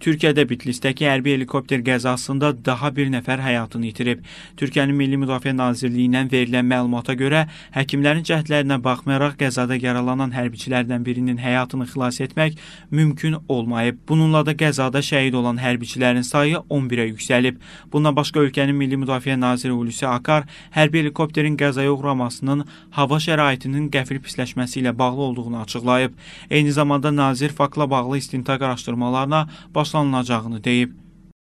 Türkiyədə Bitlisdəki hərbi helikopter qəzasında daha bir nəfər həyatını itirib. Türkiyənin Milli Müdafiə Nazirliyindən verilən məlumata görə həkimlərin cəhdlərinə baxmayaraq qəzada yaralanan hərbiçilərdən birinin həyatını xilas etmək mümkün olmayıb. Bununla da qəzada şəhid olan hərbiçilərin sayı 11-ə yüksəlib. Bundan başqa ölkənin Milli Müdafiə Naziri Hulusi Akar hərbi helikopterin qəzaya uğramasının hava şəraitinin qəfil pisləşməsi ilə bağlı olduğunu açıqlayıb. Eyni zamanda nazir faktla bağlı istintaq araşdırmalarına baş boşlanılacağını deyib.